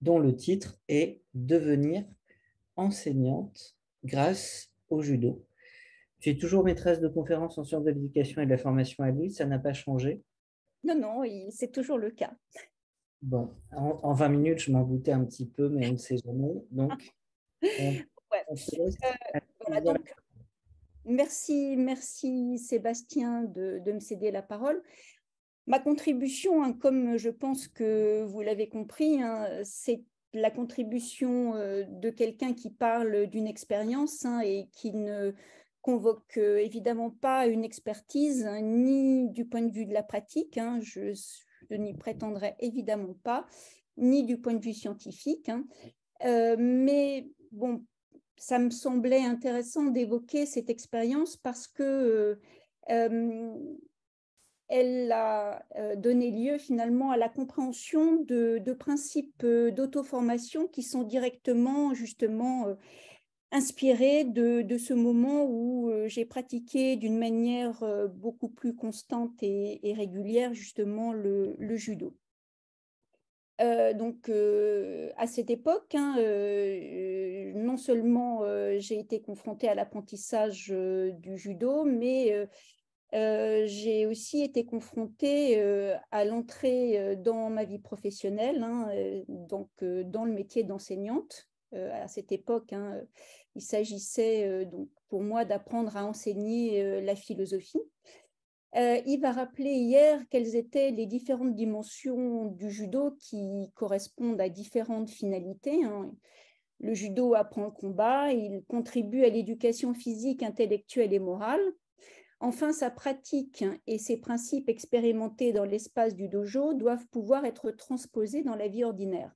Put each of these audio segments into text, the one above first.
dont le titre est Devenir enseignante grâce au judo. J'ai toujours maîtresse de conférences en sciences de l'éducation et de la formation à lui, ça n'a pas changé Non, non, c'est toujours le cas. Bon, en, 20 minutes, je m'en goûtais un petit peu, mais on sait jamais. Donc, euh, merci, merci Sébastien de, de me céder la parole. Ma contribution, hein, comme je pense que vous l'avez compris, hein, c'est la contribution euh, de quelqu'un qui parle d'une expérience hein, et qui ne convoque euh, évidemment pas une expertise ni du point de vue de la pratique, je, n'y prétendrai évidemment pas, ni du point de vue scientifique. Euh, mais bon, ça me semblait intéressant d'évoquer cette expérience parce que elle a euh, donné lieu finalement à la compréhension de, principes euh, d'auto-formation qui sont directement justement euh, inspirés de, ce moment où j'ai pratiqué d'une manière beaucoup plus constante et, régulière justement le, judo. donc à cette époque, hein, non seulement j'ai été confrontée à l'apprentissage du judo, mais j'ai aussi été confrontée à l'entrée dans ma vie professionnelle, hein, donc dans le métier d'enseignante. à cette époque, hein, il s'agissait donc pour moi d'apprendre à enseigner la philosophie. Yves a rappelé hier quelles étaient les différentes dimensions du judo qui correspondent à différentes finalités. Hein. Le judo apprend le combat, il contribue à l'éducation physique, intellectuelle et morale Enfin, sa pratique et ses principes expérimentés dans l'espace du dojo doivent pouvoir être transposés dans la vie ordinaire.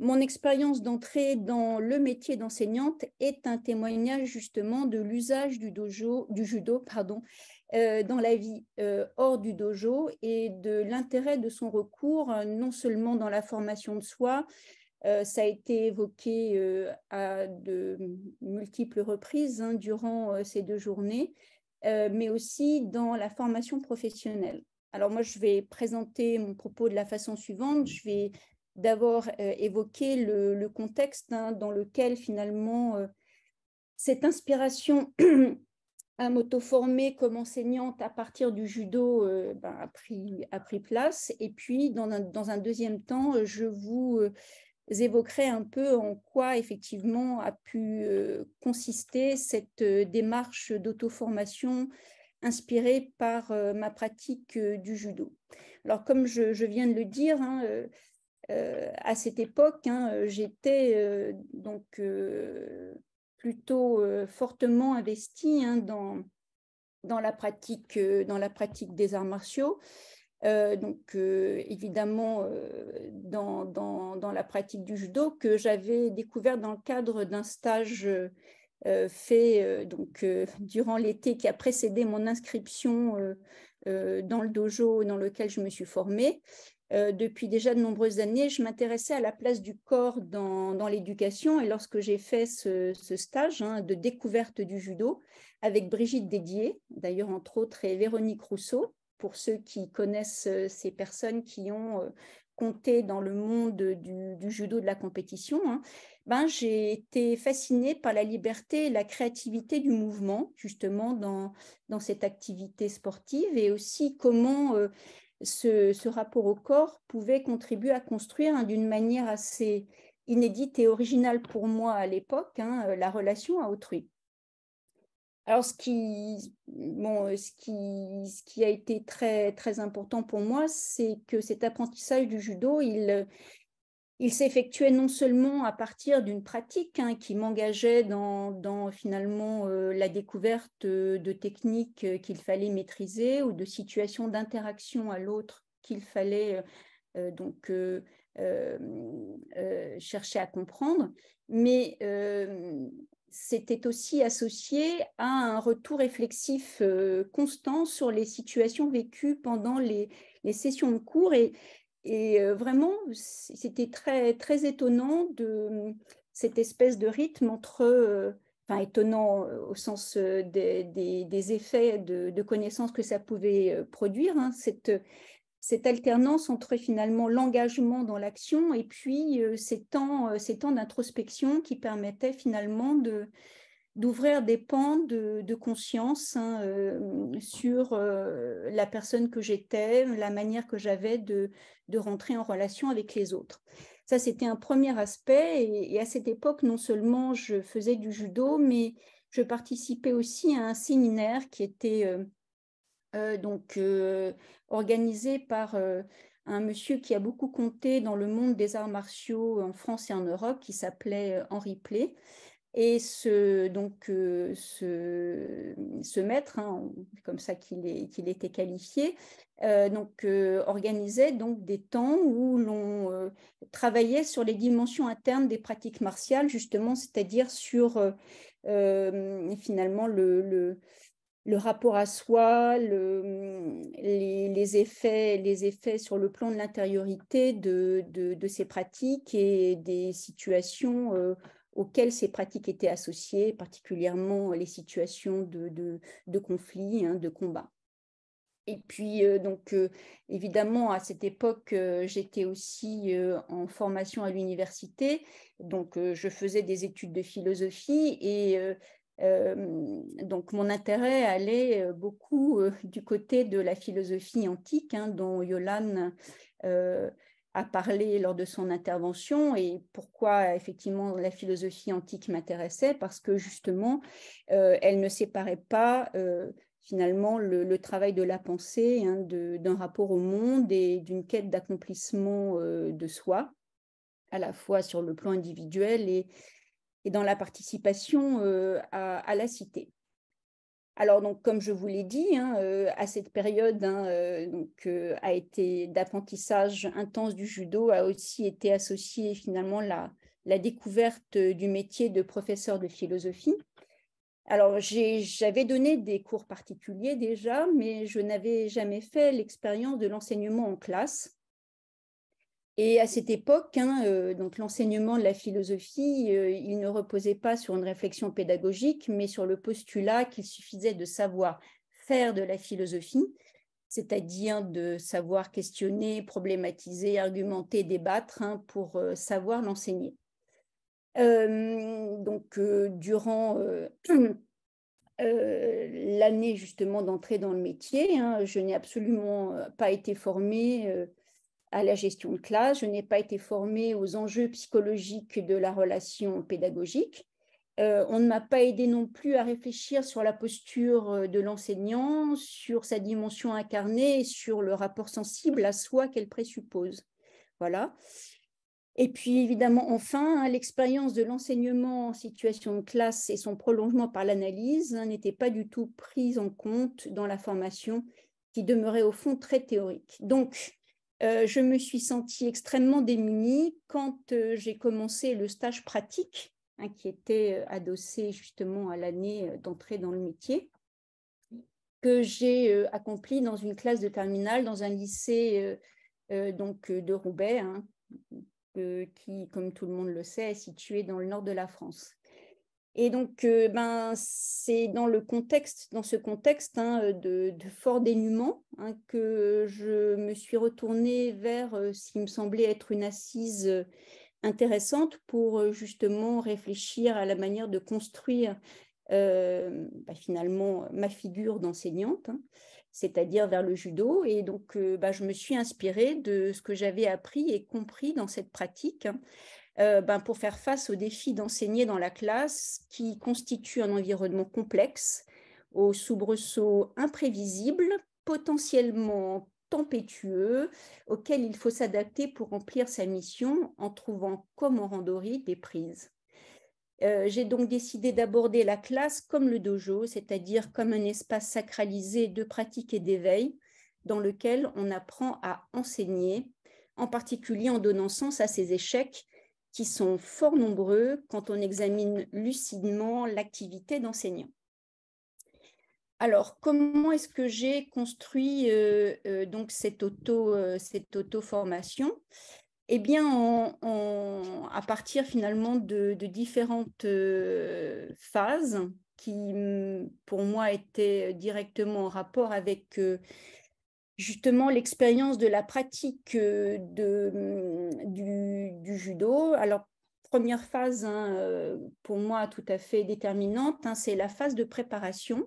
Mon expérience d'entrée dans le métier d'enseignante est un témoignage justement de l'usage du dojo, du judo, pardon, euh, dans la vie euh, hors du dojo et de l'intérêt de son recours euh, non seulement dans la formation de soi, euh, ça a été évoqué euh, à de multiples reprises hein, durant euh, ces deux journées, mais aussi dans la formation professionnelle. Alors moi, je vais présenter mon propos de la façon suivante. Je vais d'abord évoquer le, contexte hein, dans lequel finalement cette inspiration à m'auto-former comme enseignante à partir du judo ben, a, pris, place. Et puis, dans un deuxième temps, je vous évoquerai un peu en quoi effectivement a pu euh, consister cette euh, démarche d'auto-formation inspirée par euh, ma pratique du judo. Alors comme je, viens de le dire, hein, à cette époque, hein, j'étais donc plutôt fortement investie hein, dans, la pratique, dans la pratique des arts martiaux. Euh, donc euh, évidemment euh, dans, la pratique du judo que j'avais découvert dans le cadre d'un stage fait donc durant l'été qui a précédé mon inscription dans le dojo dans lequel je me suis formée. depuis déjà de nombreuses années, je m'intéressais à la place du corps dans, l'éducation et lorsque j'ai fait ce, stage hein, de découverte du judo avec Brigitte Dédier, d'ailleurs entre autres, et Véronique Rousseau, pour ceux qui connaissent euh, ces personnes qui ont euh, compté dans le monde du, judo de la compétition, hein, ben, j'ai été fascinée par la liberté et la créativité du mouvement, justement, dans, dans cette activité sportive, et aussi comment euh, ce, rapport au corps pouvait contribuer à construire hein, d'une manière assez inédite et originale pour moi à l'époque hein, la relation à autrui. Alors, ce qui, euh, qui, a été très, très important pour moi, c'est que cet apprentissage du judo, il, euh, il s'effectuait non seulement à partir d'une pratique hein, qui m'engageait dans, finalement euh, la découverte de techniques qu'il fallait maîtriser ou de situations d'interaction à l'autre qu'il fallait donc chercher à comprendre, mais c'était aussi associé à un retour réflexif euh, constant sur les situations vécues pendant les, sessions de cours. Et, euh, vraiment, c'était très, très étonnant de cette espèce de rythme entre, euh, enfin étonnant au sens des, effets de, connaissances que ça pouvait produire, hein, cette, cette alternance entre finalement l'engagement dans l'action et puis euh, ces temps, euh, ces temps d'introspection qui permettaient finalement de d'ouvrir des pans de, conscience hein, euh, sur la personne que j'étais, la manière que j'avais de, rentrer en relation avec les autres. Ça, c'était un premier aspect. et, à cette époque, non seulement je faisais du judo, mais je participais aussi à un séminaire qui était euh, donc euh, organisé par euh, un monsieur qui a beaucoup compté dans le monde des arts martiaux en France et en Europe, qui s'appelait Henri Play. Et ce, donc, ce, maître, hein, comme ça qu'il qu'il était qualifié, donc, organisait donc des temps où l'on travaillait sur les dimensions internes des pratiques martiales, justement, c'est-à-dire sur finalement le le rapport à soi, le, mm, les, effets, les effets sur le plan de l'intériorité de, ces pratiques et des situations euh, auxquelles ces pratiques étaient associées, particulièrement les situations de, de, de conflit, hein, de combat. Et puis, euh, donc, euh, évidemment, à cette époque, j'étais aussi en formation à l'université. Donc, je faisais des études de philosophie et euh, donc mon intérêt allait euh, beaucoup euh, du côté de la philosophie antique hein, dont Yolan a parlé lors de son intervention et pourquoi effectivement la philosophie antique m'intéressait parce que justement elle ne séparait pas finalement le, travail de la pensée hein, d'un rapport au monde et d'une quête d'accomplissement de soi à la fois sur le plan individuel et, dans la participation euh, à, la cité. Alors donc comme je vous l'ai dit, hein, euh, à cette période hein, euh, a été d'apprentissage intense du judo a aussi été associée finalement la, la découverte du métier de professeur de philosophie. Alors, j'avais donné des cours particuliers déjà, mais je n'avais jamais fait l'expérience de l'enseignement en classe. Et à cette époque, hein, euh, donc l'enseignement de la philosophie, euh, il ne reposait pas sur une réflexion pédagogique, mais sur le postulat qu'il suffisait de savoir faire de la philosophie, c'est-à-dire de savoir questionner, problématiser, argumenter, débattre hein, pour euh, savoir l'enseigner. donc, durant l'année justement d'entrée dans le métier. Hein, je n'ai absolument pas été formée à la gestion de classe, je n'ai pas été formée aux enjeux psychologiques de la relation pédagogique. Euh, on ne m'a pas aidé non plus à réfléchir sur la posture euh, de l'enseignant, sur sa dimension incarnée, sur le rapport sensible à soi qu'elle présuppose. Voilà. Et puis évidemment, enfin, hein, l'expérience de l'enseignement en situation de classe et son prolongement par l'analyse hein, n'était pas du tout prise en compte dans la formation qui demeurait au fond très théorique. Donc, euh, je me suis sentie extrêmement démunie quand euh, j'ai commencé le stage pratique, hein, qui était euh, adossé justement à l'année d'entrée dans le métier, que j'ai accompli dans une classe de terminale, dans un lycée donc, de Roubaix, hein, qui, comme tout le monde le sait, est situé dans le nord de la France. Et donc, euh, ben, c'est dans le contexte, dans ce contexte hein, euh, de, fort dénuement, hein, que je me suis retournée vers euh, ce qui me semblait être une assise intéressante pour justement réfléchir à la manière de construire ben, finalement ma figure d'enseignante, hein, c'est-à-dire vers le judo. Et donc, ben, je me suis inspirée de ce que j'avais appris et compris dans cette pratique. Euh, ben, pour faire face au défi d'enseigner dans la classe qui constitue un environnement complexe, aux soubresauts imprévisibles, potentiellement tempétueux, auquel il faut s'adapter pour remplir sa mission en trouvant, comme en randori, des prises. Euh, j'ai donc décidé d'aborder la classe comme le dojo, c'est-à-dire comme un espace sacralisé de pratique et d'éveil dans lequel on apprend à enseigner, en particulier en donnant sens à ses échecs qui sont fort nombreux quand on examine lucidement l'activité d'enseignant. Alors, comment est-ce que j'ai construit euh, euh, donc cette auto, euh, cette auto formation Eh bien, à partir finalement de, de différentes phases qui, pour moi, étaient directement en rapport avec justement l'expérience de la pratique euh, mm, du, judo. Alors, première phase hein, euh, pour moi tout à fait déterminante, hein, c'est la phase de préparation.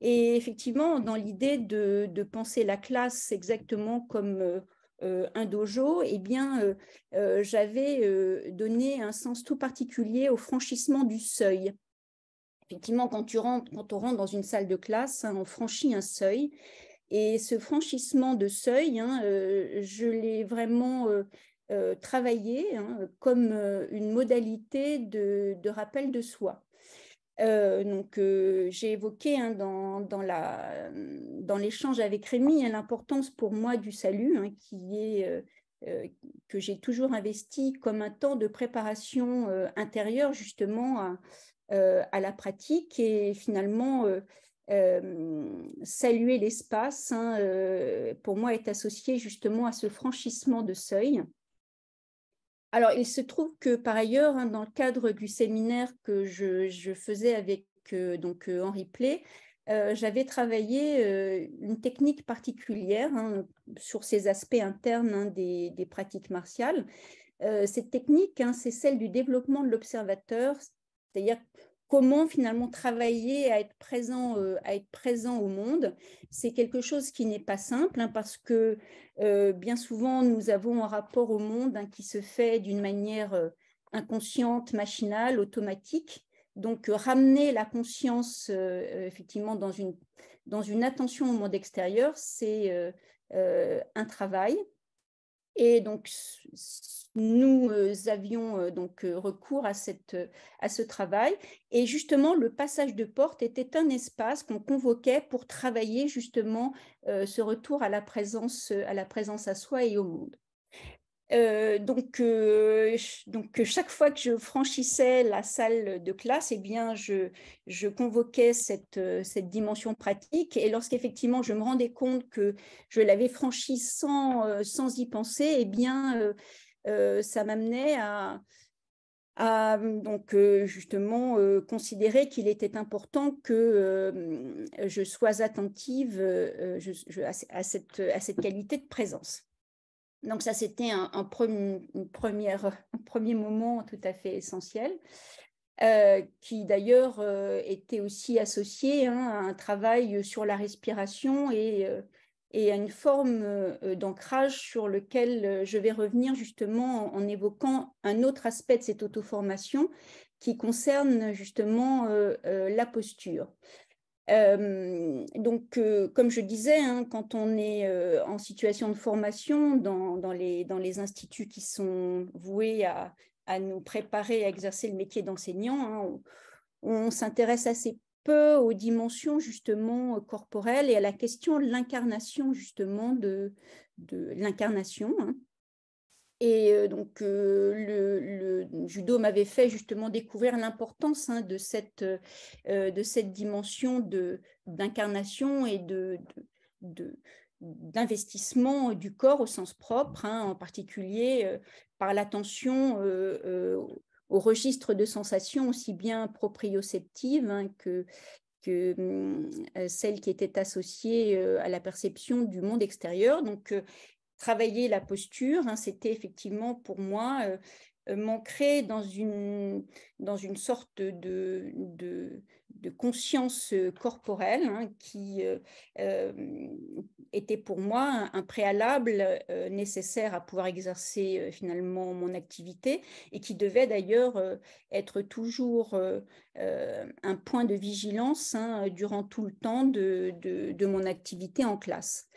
Et effectivement, dans l'idée de, penser la classe exactement comme euh, un dojo, eh bien, j'avais donné un sens tout particulier au franchissement du seuil. Effectivement, quand, tu rentres, quand on rentre dans une salle de classe, hein, on franchit un seuil. Et ce franchissement de seuil, hein, euh, je l'ai vraiment euh, euh, travaillé hein, comme une modalité de, rappel de soi. donc, j'ai évoqué hein, dans, dans l'échange avec Rémi hein, l'importance pour moi du salut, qui est que j'ai toujours investi comme un temps de préparation intérieure justement à la pratique et finalement euh, saluer l'espace, hein, euh, pour moi, est associé justement à ce franchissement de seuil. Alors, il se trouve que par ailleurs, hein, dans le cadre du séminaire que je, faisais avec euh, donc, Henri Play, j'avais travaillé une technique particulière hein, sur ces aspects internes des, des, pratiques martiales. cette technique, c'est celle du développement de l'observateur, c'est-à-dire comment finalement travailler à être présent, euh, à être présent au monde. C'est quelque chose qui n'est pas simple hein, parce que euh, bien souvent nous avons un rapport au monde hein, qui se fait d'une manière euh, inconsciente, machinale, automatique. Donc ramener la conscience effectivement dans une, dans une attention au monde extérieur, c'est un travail. Et donc, nous euh, avions euh, donc euh, recours à, cette, à ce travail. Et justement, le passage de porte était un espace qu'on convoquait pour travailler justement ce retour à la, présence, à la présence à soi et au monde. Euh, donc, euh, euh, chaque fois que je franchissais la salle de classe, eh bien, je, convoquais cette, dimension pratique. Et lorsqu'effectivement, je me rendais compte que je l'avais franchi sans, y penser, eh bien, ça m'amenait à, donc justement considérer qu'il était important que je sois attentive à cette qualité de présence. Donc ça, c'était un, premier, moment tout à fait essentiel, euh, qui d'ailleurs euh, était aussi associé hein, à un travail sur la respiration et, euh, et à une forme d'ancrage sur lequel je vais revenir justement en, en, évoquant un autre aspect de cette auto-formation qui concerne justement la posture donc, comme je disais, hein, quand on est en situation de formation dans, les, instituts qui sont voués à, nous préparer à exercer le métier d'enseignant, hein, on, s'intéresse assez peu aux dimensions justement corporelles et à la question de l'incarnation justement de, l'incarnation, hein. Et euh, donc, euh, le, judo m'avait fait justement découvrir l'importance hein, de, cette, euh, de cette dimension d'incarnation et de, d'investissement du corps au sens propre, hein, en particulier par l'attention au registre de sensations aussi bien proprioceptives hein, que, que hum, celles qui étaient associées à la perception du monde extérieur. Donc travailler la posture. Hein, c'était effectivement pour moi euh, euh, m'ancrer dans une, dans une sorte de, de, conscience euh, corporelle hein, qui était pour moi un, préalable nécessaire à pouvoir exercer finalement mon activité et qui devait d'ailleurs être toujours un point de vigilance hein, durant tout le temps de, de, de mon activité en classe.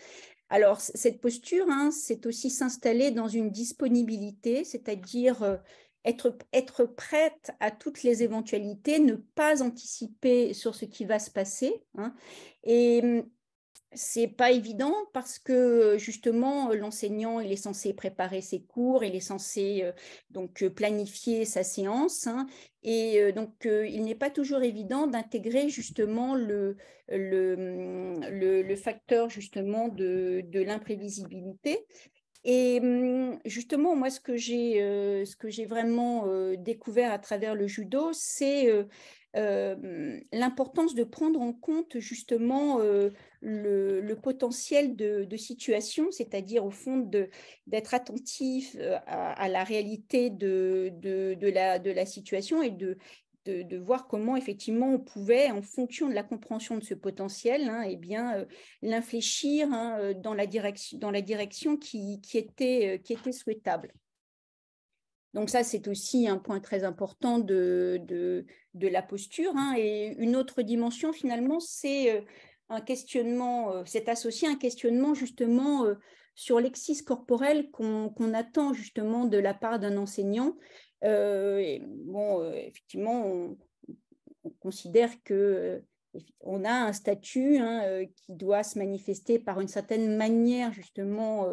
Alors, cette posture, hein, c'est aussi s'installer dans une disponibilité, c'est-à-dire euh, être, être prête à toutes les éventualités, ne pas anticiper sur ce qui va se passer. Hein. et hum, c'est pas évident parce que justement euh, l'enseignant il est censé préparer ses cours, il est censé euh, donc euh, planifier sa séance hein, et donc il n'est pas toujours évident d'intégrer justement le, le, mm, facteur justement de, l'imprévisibilité. Et mm, justement, moi, ce que j'ai, ce que j'ai vraiment découvert à travers le judo, c'est euh, l'importance de prendre en compte justement euh, le, potentiel de, situation, c'est-à-dire au fond d'être attentif euh, à, la réalité de, la, situation et de, voir comment effectivement on pouvait, en fonction de la compréhension de ce potentiel, hein, eh bien l'infléchir hein, dans la direction, dans la direction qui était souhaitable. Donc ça, c'est aussi un point très important de, de, la posture. Hein. Et une autre dimension, finalement, c'est euh, un questionnement, euh, c'est associé à un questionnement justement euh, sur l'excis corporel qu'on attend justement de la part d'un enseignant. bon, effectivement, on, considère que on a un statut hein, qui doit se manifester par une certaine manière justement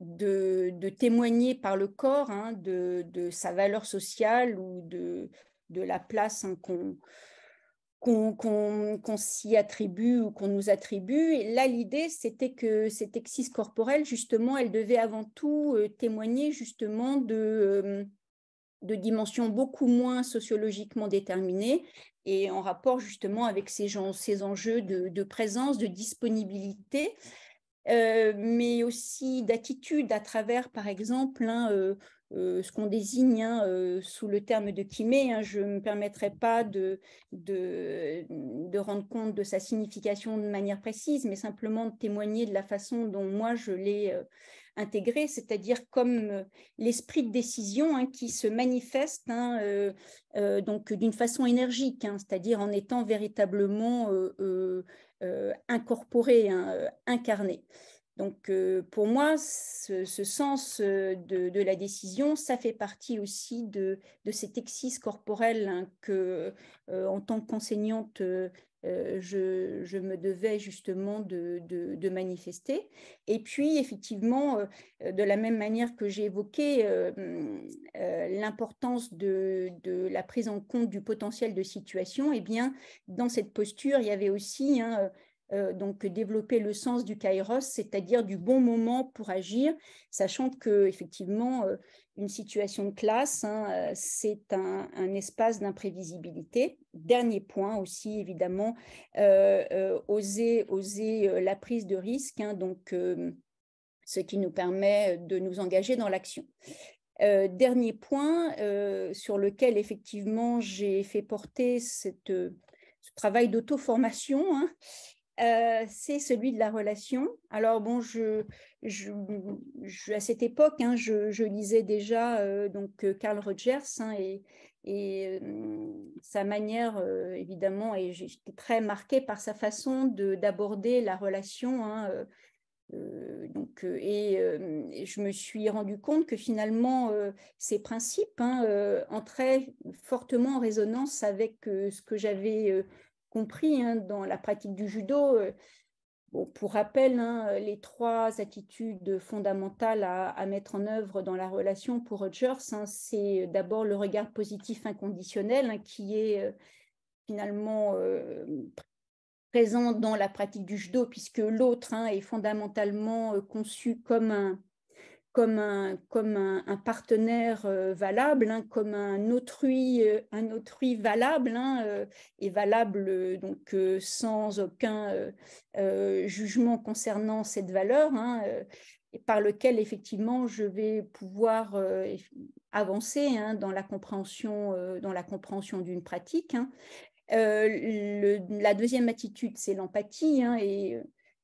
de, témoigner par le corps hein, de, sa valeur sociale ou de, la place hein, qu'on s'y attribue ou qu'on nous attribue. Et là, l'idée, c'était que cette excise corporelle, justement, elle devait avant tout euh, témoigner justement euh, de, dimensions beaucoup moins sociologiquement déterminées et en rapport justement avec ces, gens, ces enjeux de présence, de disponibilité. Euh, mais aussi d'attitude à travers, par exemple, hein, euh, euh, ce qu'on désigne hein, sous le terme de kimé hein. je ne me permettrai pas de, de, de, rendre compte de sa signification de manière précise, mais simplement de témoigner de la façon dont moi je l'ai intégré c'est-à-dire comme euh, l'esprit de décision hein, qui se manifeste hein, euh, euh, donc d'une façon énergique, hein, c'est-à-dire en étant véritablement incorporé, incarné. Donc pour moi, ce, sens de, la décision, ça fait partie aussi de, de cet excise corporel que, en tant qu'enseignante euh, je, me devais justement de, manifester. Et puis, effectivement, euh, de la même manière que j'ai évoqué euh, hum, l'importance de, la prise en compte du potentiel de situation, eh bien, dans cette posture, il y avait aussi hein, euh, donc développer le sens du kairos, c'est-à-dire du bon moment pour agir, sachant que effectivement euh, une situation de classe, hein, euh, c'est un, espace d'imprévisibilité. Dernier point aussi évidemment, oser, la prise de risque, hein, donc ce qui nous permet de nous engager dans l'action. dernier point sur lequel effectivement j'ai fait porter ce travail d'auto-formation hein, euh, c'est celui de la relation. Alors bon, à cette époque, hein, je, lisais déjà euh, donc Carl euh, Rogers hein, et, sa manière, évidemment, et j'étais très marquée par sa façon d'aborder la relation. Hein, donc, et, et, je me suis rendu compte que finalement, ces principes entraient fortement en résonance avec ce que j'avais compris hein, dans la pratique du judo. Euh, pour rappel, hein, les trois attitudes fondamentales à, mettre en œuvre dans la relation pour Rogers, hein, c'est d'abord le regard positif inconditionnel qui est euh, finalement euh, présent dans la pratique du judo, puisque l'autre est fondamentalement conçu comme un, comme un, comme un, partenaire euh, valable, hein, comme un autrui, euh, un autrui valable, hein, euh, et valable donc sans aucun jugement concernant cette valeur, hein, et par lequel effectivement je vais pouvoir avancer dans la compréhension, dans la compréhension d'une pratique. la deuxième attitude, c'est l'empathie, et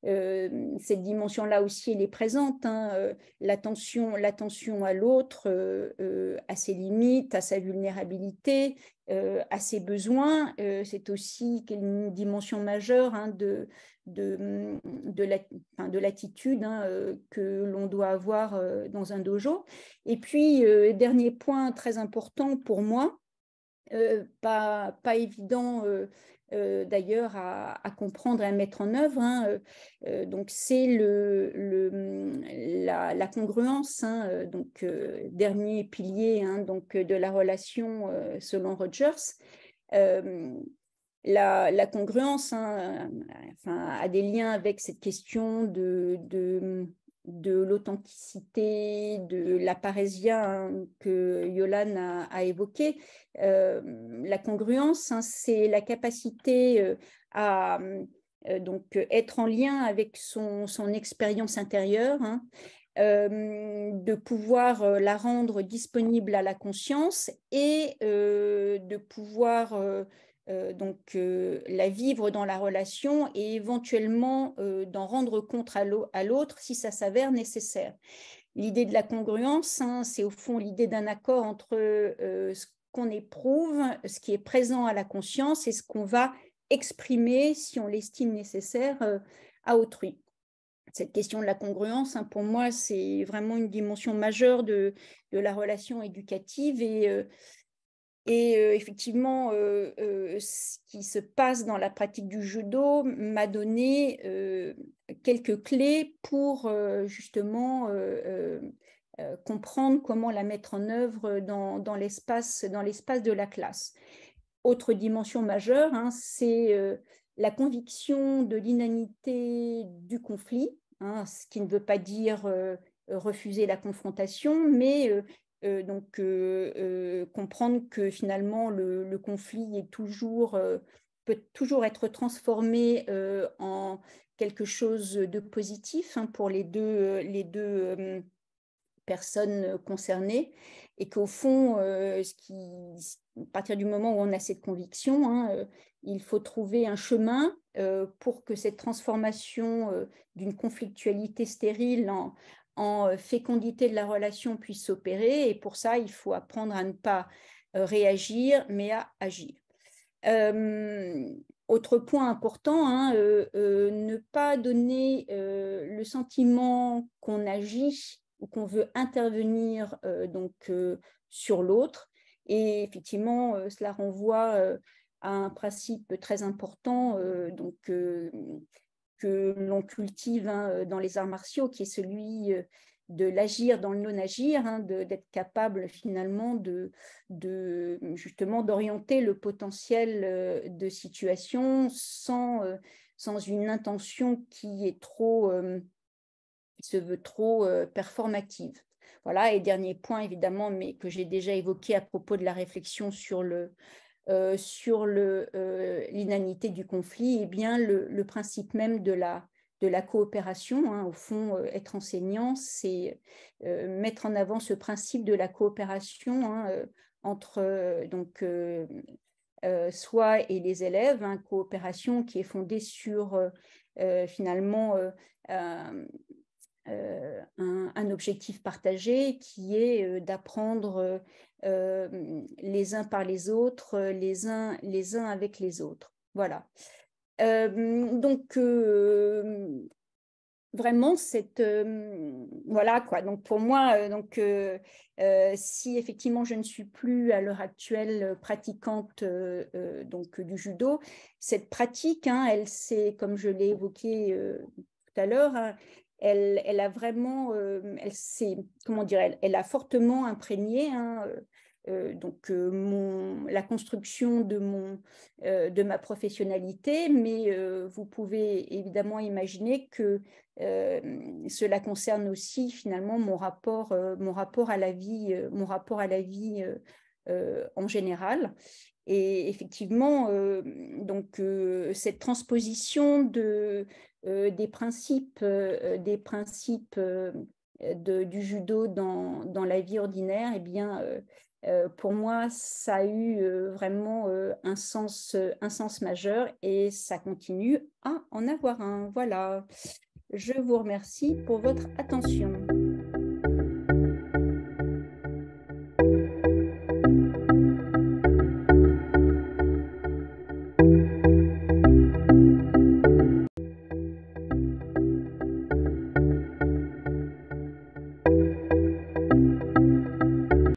euh, cette dimension-là aussi, elle est présente. Hein. Euh, l'attention, l'attention à l'autre, euh, à ses limites, à sa vulnérabilité, à ses besoins. c'est aussi une dimension majeure hein, de, de, mm, de, l'attitude hein, que l'on doit avoir dans un dojo. Et puis, dernier point très important pour moi, pas, pas évident euh, d'ailleurs à, comprendre et à mettre en œuvre. Hein, euh, euh, donc c'est le, mm, la, congruence, hein, donc dernier pilier hein, donc de la relation selon Rogers. La, congruence a des liens avec cette question de mm, de l'authenticité, de la parésia hein, que Yolan a, évoquée. évoqué. Euh, la congruence, hein, c'est la capacité euh, à euh, donc être en lien avec son, son expérience intérieure, hein, de pouvoir la rendre disponible à la conscience et de pouvoir euh, donc euh, la vivre dans la relation et éventuellement euh, d'en rendre compte à l'autre si ça s'avère nécessaire. L'idée de la congruence, hein, c'est au fond l'idée d'un accord entre ce qu'on éprouve, ce qui est présent à la conscience et ce qu'on va exprimer, si on l'estime nécessaire, à autrui. Cette question de la congruence, hein, pour moi, c'est vraiment une dimension majeure de, de la relation éducative et et euh, effectivement, euh, euh, ce qui se passe dans la pratique du judo m'a donné quelques clés pour justement comprendre comment la mettre en œuvre dans, dans l'espace de la classe. Autre dimension majeure, hein, c'est la conviction de l'inanité du conflit, hein, ce qui ne veut pas dire refuser la confrontation, mais euh, donc euh, euh, comprendre que finalement le, conflit est peut toujours être transformé en quelque chose de positif hein, pour les deux, les deux personnes concernées et qu'au fond, ce qui, à partir du moment où on a cette conviction, hein, il faut trouver un chemin pour que cette transformation d'une conflictualité stérile en, en euh, fécondité de la relation puisse s'opérer. Et pour ça, il faut apprendre à ne pas euh, réagir, mais à agir. Euh, autre point important, hein, ne pas donner le sentiment qu'on agit ou qu'on veut intervenir donc, sur l'autre. Et effectivement, cela renvoie à un principe très important donc, que l'on cultive hein, euh, dans les arts martiaux, qui est celui euh, de l'agir dans le non-agir, hein, d'être capable finalement de, de justement d'orienter le potentiel euh, de situation sans, sans une intention qui est trop se veut trop performative. Voilà, et dernier point évidemment, mais que j'ai déjà évoqué à propos de la réflexion sur le, euh, sur euh, l'inanité du conflit et eh bien le, principe même de la, de la coopération. Hein, au fond, euh, être enseignant, c'est mettre en avant ce principe de la coopération hein, entre donc, soi et les élèves, hein, coopération qui est fondée sur finalement euh, un, objectif partagé qui est euh, d'apprendre euh, les uns par les autres, les uns, les uns avec les autres. Voilà. donc, vraiment cette voilà quoi donc pour moi donc si effectivement je ne suis plus à l'heure actuelle pratiquante donc du judo cette pratique hein, elle s'est comme je l'ai évoqué tout à l'heure hein, elle, a vraiment, euh, elle s'est, comment dire, elle, fortement imprégné. Hein, euh, euh, donc mon, la construction de, mon, de ma professionnalité, mais vous pouvez évidemment imaginer que cela concerne aussi finalement mon rapport, mon rapport à la vie, mon rapport à la vie en général. Et effectivement, donc cette transposition de euh, des principes, euh, des principes euh, de, du judo dans, la vie ordinaire, eh bien, pour moi, ça a eu vraiment un, sens, un sens majeur et ça continue à en avoir un. Voilà. Je vous remercie pour votre attention.